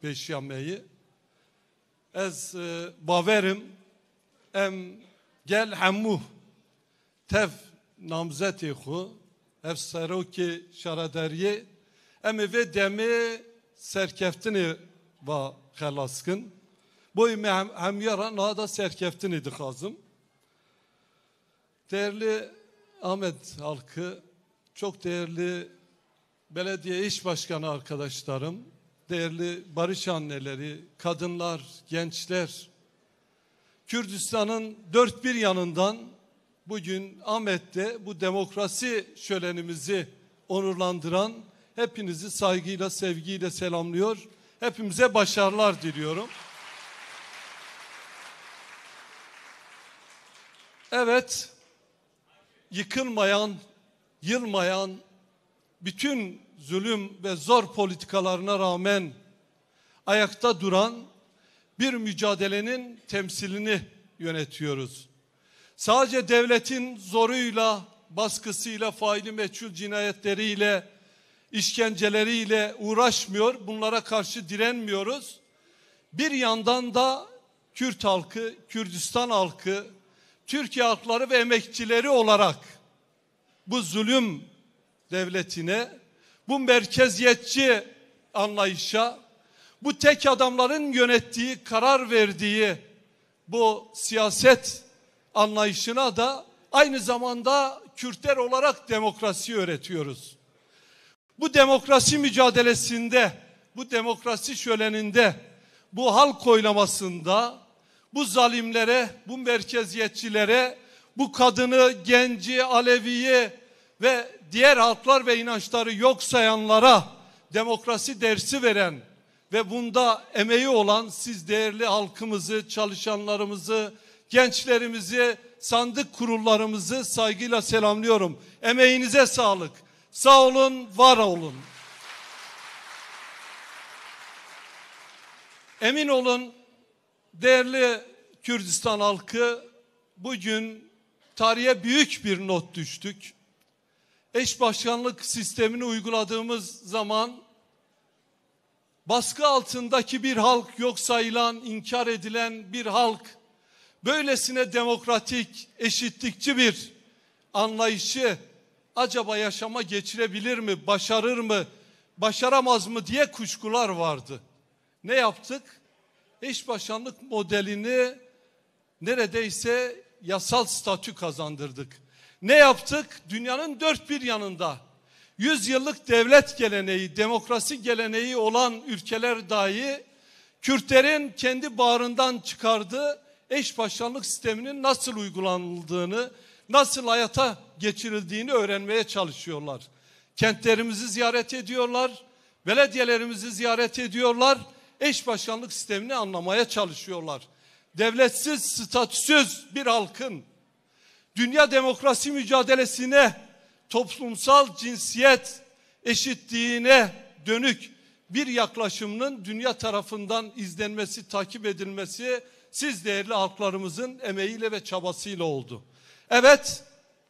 Peşyambeyi. Ez e, baverim em gel hemmuh tev namzeti xu ev seroki şaraderiye em ve demi serkeftini va xelaskın. Bu imi hem, hem yara nada serkeftini dikazım. Değerli Ahmet halkı, çok değerli belediye iş başkanı arkadaşlarım, değerli barış anneleri, kadınlar, gençler. Kürdistan'ın dört bir yanından bugün Ahmet'te bu demokrasi şölenimizi onurlandıran hepinizi saygıyla, sevgiyle selamlıyor. Hepimize başarılar diliyorum. Evet, yıkılmayan, yılmayan bütün zulüm ve zor politikalarına rağmen ayakta duran bir mücadelenin temsilini yönetiyoruz. Sadece devletin zoruyla, baskısıyla, faili meçhul cinayetleriyle, işkenceleriyle uğraşmıyor. Bunlara karşı direnmiyoruz. Bir yandan da Kürt halkı, Kürdistan halkı, Türkiye halkları ve emekçileri olarak bu zulüm devletine bu merkeziyetçi anlayışa, bu tek adamların yönettiği, karar verdiği bu siyaset anlayışına da aynı zamanda Kürtler olarak demokrasi öğretiyoruz. Bu demokrasi mücadelesinde, bu demokrasi şöleninde, bu halk oylamasında bu zalimlere, bu merkeziyetçilere, bu kadını, genci, Alevi'yi, ve diğer halklar ve inançları yok sayanlara demokrasi dersi veren ve bunda emeği olan siz değerli halkımızı, çalışanlarımızı, gençlerimizi, sandık kurullarımızı saygıyla selamlıyorum. Emeğinize sağlık. Sağ olun, var olun. Emin olun değerli Kürdistan halkı bugün tarihe büyük bir not düştük eş başkanlık sistemini uyguladığımız zaman baskı altındaki bir halk yok sayılan, inkar edilen bir halk böylesine demokratik, eşitlikçi bir anlayışı acaba yaşama geçirebilir mi, başarır mı, başaramaz mı diye kuşkular vardı. Ne yaptık? Eş başkanlık modelini neredeyse yasal statü kazandırdık. Ne yaptık? Dünyanın dört bir yanında yüzyıllık devlet geleneği, demokrasi geleneği olan ülkeler dahi Kürtlerin kendi bağrından çıkardığı eş başkanlık sisteminin nasıl uygulandığını, nasıl hayata geçirildiğini öğrenmeye çalışıyorlar. Kentlerimizi ziyaret ediyorlar, belediyelerimizi ziyaret ediyorlar, eş başkanlık sistemini anlamaya çalışıyorlar. Devletsiz, statüsüz bir halkın dünya demokrasi mücadelesine, toplumsal cinsiyet eşitliğine dönük bir yaklaşımının dünya tarafından izlenmesi, takip edilmesi siz değerli halklarımızın emeğiyle ve çabasıyla oldu. Evet,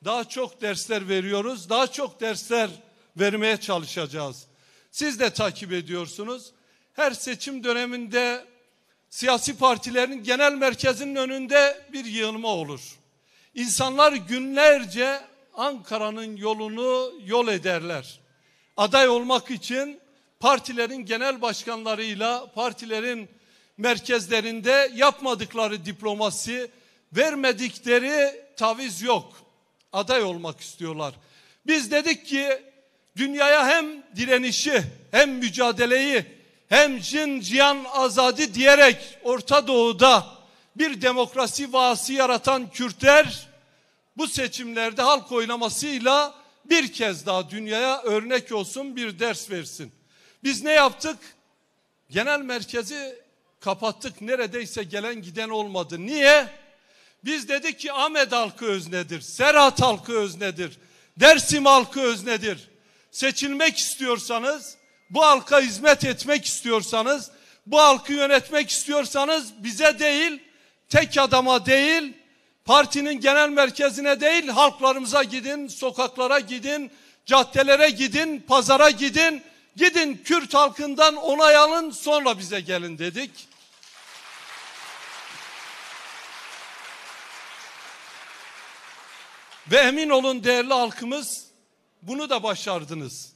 daha çok dersler veriyoruz, daha çok dersler vermeye çalışacağız. Siz de takip ediyorsunuz. Her seçim döneminde siyasi partilerin genel merkezinin önünde bir yığılma olur. İnsanlar günlerce Ankara'nın yolunu yol ederler. Aday olmak için partilerin genel başkanlarıyla partilerin merkezlerinde yapmadıkları diplomasi, vermedikleri taviz yok. Aday olmak istiyorlar. Biz dedik ki dünyaya hem direnişi, hem mücadeleyi, hem Çin azadi diyerek Orta Doğu'da bir demokrasi vaası yaratan Kürtler bu seçimlerde halk oylamasıyla bir kez daha dünyaya örnek olsun bir ders versin. Biz ne yaptık? Genel merkezi kapattık. Neredeyse gelen giden olmadı. Niye? Biz dedik ki Ahmet halkı öznedir, Serhat halkı öznedir, Dersim halkı öznedir. Seçilmek istiyorsanız, bu halka hizmet etmek istiyorsanız, bu halkı yönetmek istiyorsanız bize değil, tek adama değil, partinin genel merkezine değil halklarımıza gidin, sokaklara gidin, caddelere gidin, pazara gidin. Gidin Kürt halkından onay alın sonra bize gelin dedik. Ve emin olun değerli halkımız bunu da başardınız.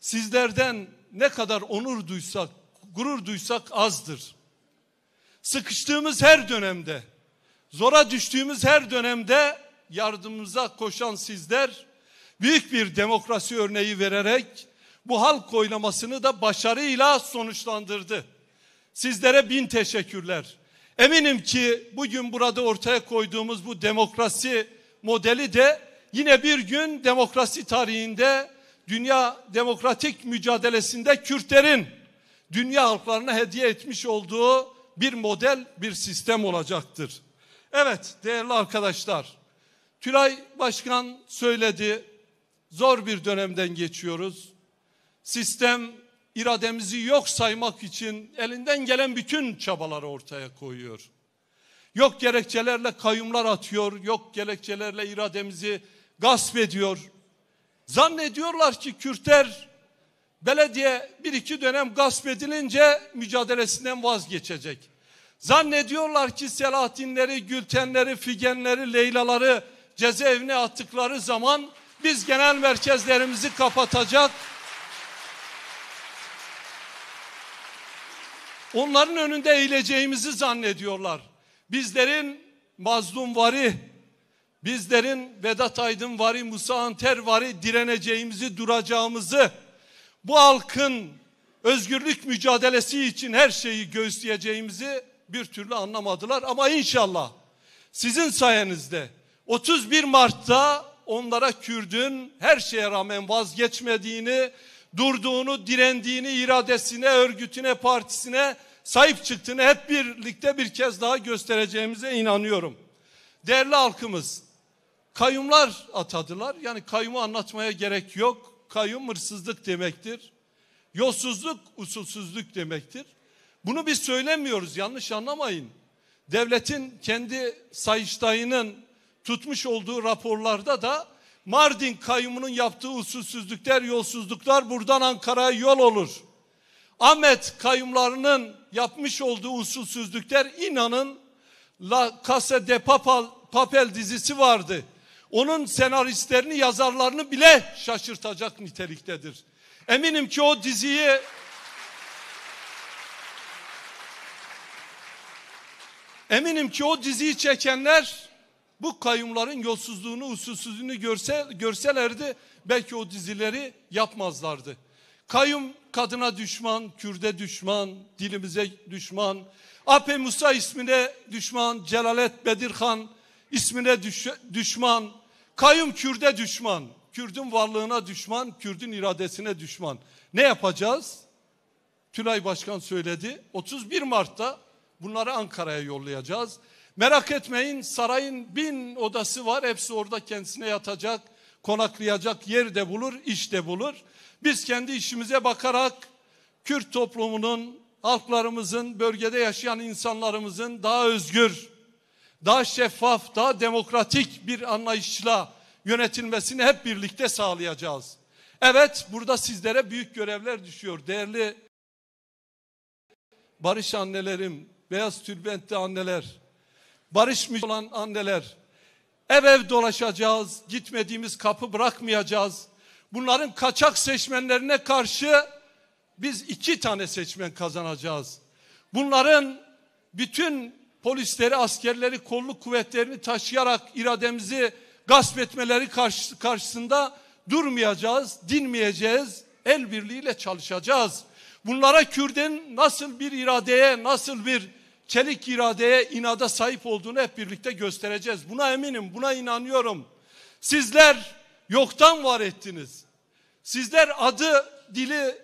Sizlerden ne kadar onur duysak, gurur duysak azdır. Sıkıştığımız her dönemde Zora düştüğümüz her dönemde yardımımıza koşan sizler büyük bir demokrasi örneği vererek bu halk oylamasını da başarıyla sonuçlandırdı. Sizlere bin teşekkürler. Eminim ki bugün burada ortaya koyduğumuz bu demokrasi modeli de yine bir gün demokrasi tarihinde dünya demokratik mücadelesinde Kürtlerin dünya halklarına hediye etmiş olduğu bir model, bir sistem olacaktır. Evet değerli arkadaşlar, Tülay Başkan söyledi, zor bir dönemden geçiyoruz. Sistem irademizi yok saymak için elinden gelen bütün çabaları ortaya koyuyor. Yok gerekçelerle kayımlar atıyor, yok gerekçelerle irademizi gasp ediyor. Zannediyorlar ki Kürtler belediye bir iki dönem gasp edilince mücadelesinden vazgeçecek. Zannediyorlar ki Selahattinleri, Gültenleri, Figenleri, Leylaları cezaevine attıkları zaman biz genel merkezlerimizi kapatacak. Onların önünde eğileceğimizi zannediyorlar. Bizlerin mazlumvari, bizlerin Vedat Aydınvari, Musa Antervari direneceğimizi, duracağımızı, bu halkın özgürlük mücadelesi için her şeyi göğüsleyeceğimizi bir türlü anlamadılar ama inşallah sizin sayenizde 31 Mart'ta onlara Kürdün her şeye rağmen vazgeçmediğini, durduğunu, direndiğini, iradesine, örgütüne, partisine sahip çıktığını hep birlikte bir kez daha göstereceğimize inanıyorum. Değerli halkımız, kayyumlar atadılar. Yani kayyumu anlatmaya gerek yok. Kayyum hırsızlık demektir. Yolsuzluk, usulsüzlük demektir. Bunu biz söylemiyoruz yanlış anlamayın. Devletin kendi Sayıştay'ının tutmuş olduğu raporlarda da Mardin kayyumunun yaptığı usulsüzlükler, yolsuzluklar buradan Ankara'ya yol olur. Ahmet kayyumlarının yapmış olduğu usulsüzlükler inanın La Casa de Papal, Papel dizisi vardı. Onun senaristlerini, yazarlarını bile şaşırtacak niteliktedir. Eminim ki o diziyi Eminim ki o diziyi çekenler bu kayyumların yolsuzluğunu, usulsüzlüğünü görse, görselerdi belki o dizileri yapmazlardı. Kayyum kadına düşman, Kürde düşman, dilimize düşman, Ape Musa ismine düşman, Celalet Bedirhan ismine düş düşman, kayyum Kürde düşman, Kürdün varlığına düşman, Kürdün iradesine düşman. Ne yapacağız? Tülay Başkan söyledi. 31 Mart'ta Bunları Ankara'ya yollayacağız. Merak etmeyin sarayın bin odası var. Hepsi orada kendisine yatacak, konaklayacak yer de bulur, iş de bulur. Biz kendi işimize bakarak Kürt toplumunun, halklarımızın, bölgede yaşayan insanlarımızın daha özgür, daha şeffaf, daha demokratik bir anlayışla yönetilmesini hep birlikte sağlayacağız. Evet burada sizlere büyük görevler düşüyor değerli barış annelerim, beyaz tülbentli anneler, barışmış olan anneler, ev ev dolaşacağız, gitmediğimiz kapı bırakmayacağız. Bunların kaçak seçmenlerine karşı biz iki tane seçmen kazanacağız. Bunların bütün polisleri, askerleri, kolluk kuvvetlerini taşıyarak irademizi gasp etmeleri karşısında durmayacağız, dinmeyeceğiz, el birliğiyle çalışacağız bunlara Kürt'ün nasıl bir iradeye, nasıl bir çelik iradeye, inada sahip olduğunu hep birlikte göstereceğiz. Buna eminim, buna inanıyorum. Sizler yoktan var ettiniz. Sizler adı, dili,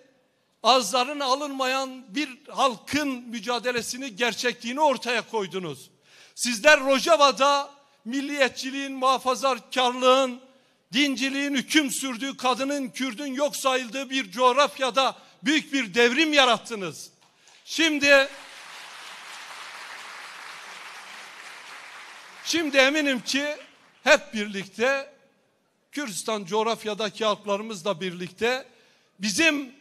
ağızlarına alınmayan bir halkın mücadelesini, gerçekliğini ortaya koydunuz. Sizler Rojava'da milliyetçiliğin, muhafazakarlığın, dinciliğin hüküm sürdüğü, kadının, Kürdün yok sayıldığı bir coğrafyada büyük bir devrim yarattınız. Şimdi Şimdi eminim ki hep birlikte Kürdistan coğrafyadaki halklarımızla birlikte bizim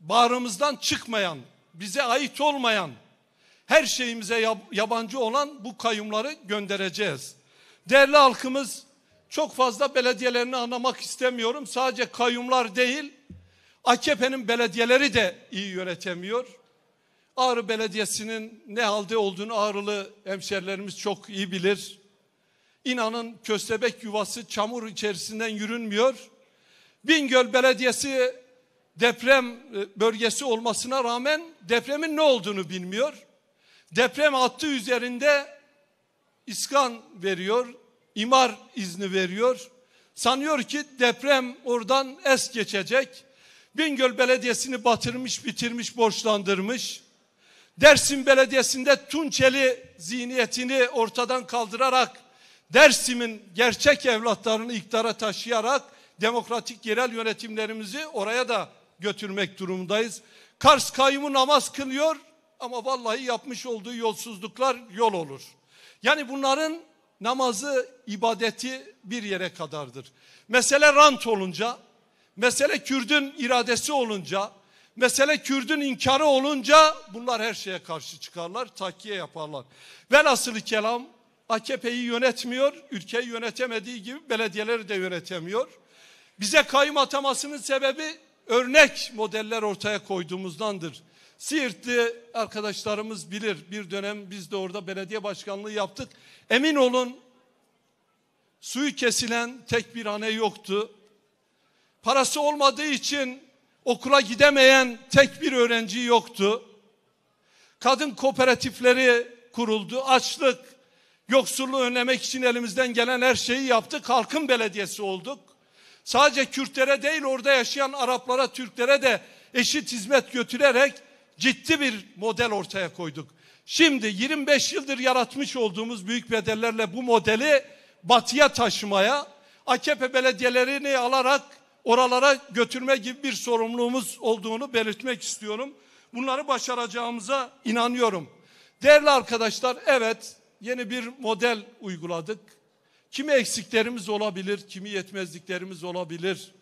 bağrımızdan çıkmayan, bize ait olmayan, her şeyimize yab yabancı olan bu kayyumları göndereceğiz. Değerli halkımız çok fazla belediyelerini anlamak istemiyorum. Sadece kayyumlar değil, AKP'nin belediyeleri de iyi yönetemiyor. Ağrı Belediyesi'nin ne halde olduğunu Ağrılı hemşerilerimiz çok iyi bilir. İnanın köstebek yuvası çamur içerisinden yürünmüyor. Bingöl Belediyesi deprem e, bölgesi olmasına rağmen depremin ne olduğunu bilmiyor. Deprem attığı üzerinde iskan veriyor, imar izni veriyor. Sanıyor ki deprem oradan es geçecek. Bingöl Belediyesi'ni batırmış, bitirmiş, borçlandırmış. Dersim Belediyesi'nde Tunçeli zihniyetini ortadan kaldırarak Dersim'in gerçek evlatlarını iktidara taşıyarak demokratik yerel yönetimlerimizi oraya da götürmek durumundayız. Kars kayımı namaz kılıyor ama vallahi yapmış olduğu yolsuzluklar yol olur. Yani bunların namazı, ibadeti bir yere kadardır. Mesele rant olunca, mesele Kürdün iradesi olunca, mesele Kürdün inkarı olunca bunlar her şeye karşı çıkarlar, takiye yaparlar. Ve nasıl kelam AKP'yi yönetmiyor, ülkeyi yönetemediği gibi belediyeleri de yönetemiyor. Bize kayyum atamasının sebebi örnek modeller ortaya koyduğumuzdandır. Siirtli arkadaşlarımız bilir bir dönem biz de orada belediye başkanlığı yaptık. Emin olun suyu kesilen tek bir hane yoktu. Parası olmadığı için okula gidemeyen tek bir öğrenci yoktu. Kadın kooperatifleri kuruldu. Açlık, yoksulluğu önlemek için elimizden gelen her şeyi yaptık. Halkın belediyesi olduk. Sadece Kürtlere değil orada yaşayan Araplara, Türklere de eşit hizmet götürerek ciddi bir model ortaya koyduk. Şimdi 25 yıldır yaratmış olduğumuz büyük bedellerle bu modeli batıya taşımaya, AKP belediyelerini alarak oralara götürme gibi bir sorumluluğumuz olduğunu belirtmek istiyorum. Bunları başaracağımıza inanıyorum. Değerli arkadaşlar evet yeni bir model uyguladık. Kimi eksiklerimiz olabilir, kimi yetmezliklerimiz olabilir.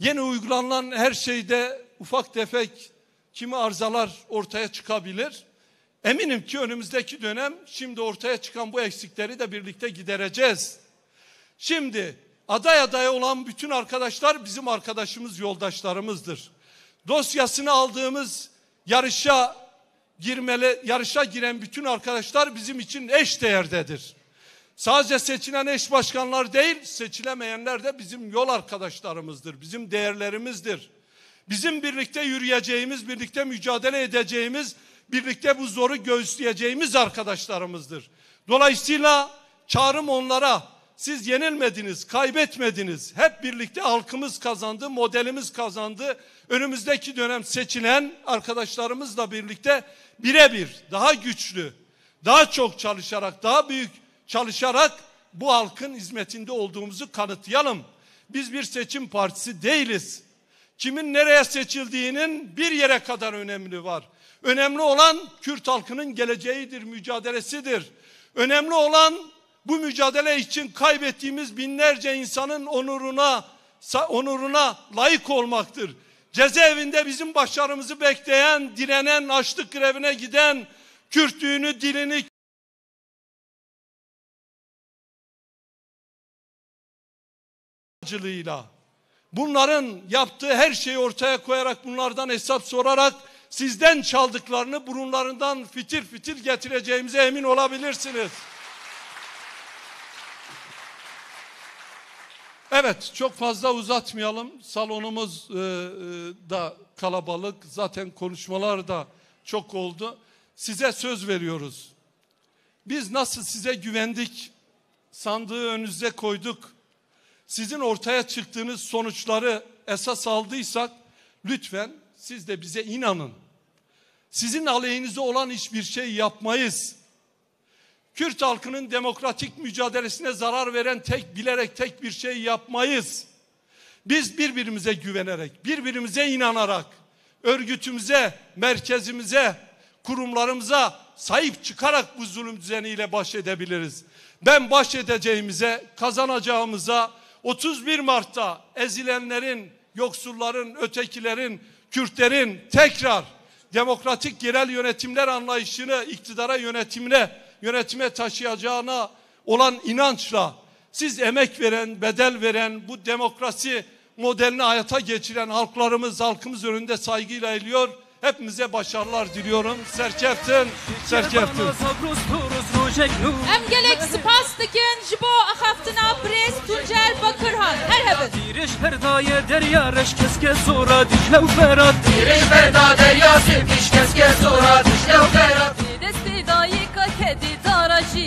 Yeni uygulanan her şeyde ufak tefek kimi arızalar ortaya çıkabilir. Eminim ki önümüzdeki dönem şimdi ortaya çıkan bu eksikleri de birlikte gidereceğiz. Şimdi Aday adaya olan bütün arkadaşlar bizim arkadaşımız, yoldaşlarımızdır. Dosyasını aldığımız yarışa girmeli, yarışa giren bütün arkadaşlar bizim için eş değerdedir. Sadece seçilen eş başkanlar değil, seçilemeyenler de bizim yol arkadaşlarımızdır, bizim değerlerimizdir. Bizim birlikte yürüyeceğimiz, birlikte mücadele edeceğimiz, birlikte bu zoru göğüsleyeceğimiz arkadaşlarımızdır. Dolayısıyla çağrım onlara siz yenilmediniz, kaybetmediniz. Hep birlikte halkımız kazandı, modelimiz kazandı. Önümüzdeki dönem seçilen arkadaşlarımızla birlikte birebir daha güçlü, daha çok çalışarak, daha büyük çalışarak bu halkın hizmetinde olduğumuzu kanıtlayalım. Biz bir seçim partisi değiliz. Kimin nereye seçildiğinin bir yere kadar önemli var. Önemli olan Kürt halkının geleceğidir, mücadelesidir. Önemli olan bu mücadele için kaybettiğimiz binlerce insanın onuruna onuruna layık olmaktır. Cezaevinde bizim başlarımızı bekleyen, direnen, açlık grevine giden, Kürtlüğünü, dilini acılığıyla bunların yaptığı her şeyi ortaya koyarak bunlardan hesap sorarak sizden çaldıklarını burunlarından fitil fitil getireceğimize emin olabilirsiniz. Evet çok fazla uzatmayalım. Salonumuz e, e, da kalabalık. Zaten konuşmalar da çok oldu. Size söz veriyoruz. Biz nasıl size güvendik? Sandığı önünüze koyduk. Sizin ortaya çıktığınız sonuçları esas aldıysak lütfen siz de bize inanın. Sizin aleyhinize olan hiçbir şey yapmayız. Kürt halkının demokratik mücadelesine zarar veren tek bilerek tek bir şey yapmayız. Biz birbirimize güvenerek, birbirimize inanarak, örgütümüze, merkezimize, kurumlarımıza sahip çıkarak bu zulüm düzeniyle baş edebiliriz. Ben baş edeceğimize, kazanacağımıza 31 Mart'ta ezilenlerin, yoksulların, ötekilerin, Kürtlerin tekrar demokratik yerel yönetimler anlayışını iktidara yönetimine yönetime taşıyacağına olan inançla siz emek veren, bedel veren, bu demokrasi modelini hayata geçiren halklarımız, halkımız önünde saygıyla eğiliyor. Hepimize başarılar diliyorum. Serkeftin, serkeftin. Emgelek spastikin, jibo ahaftına pres, Tuncer Bakırhan. Her Diriş herdaya derya reş keske zora dişlev ferat. Diriş berda derya sevdiş keske zora dişlev ferat. Destedayı che ti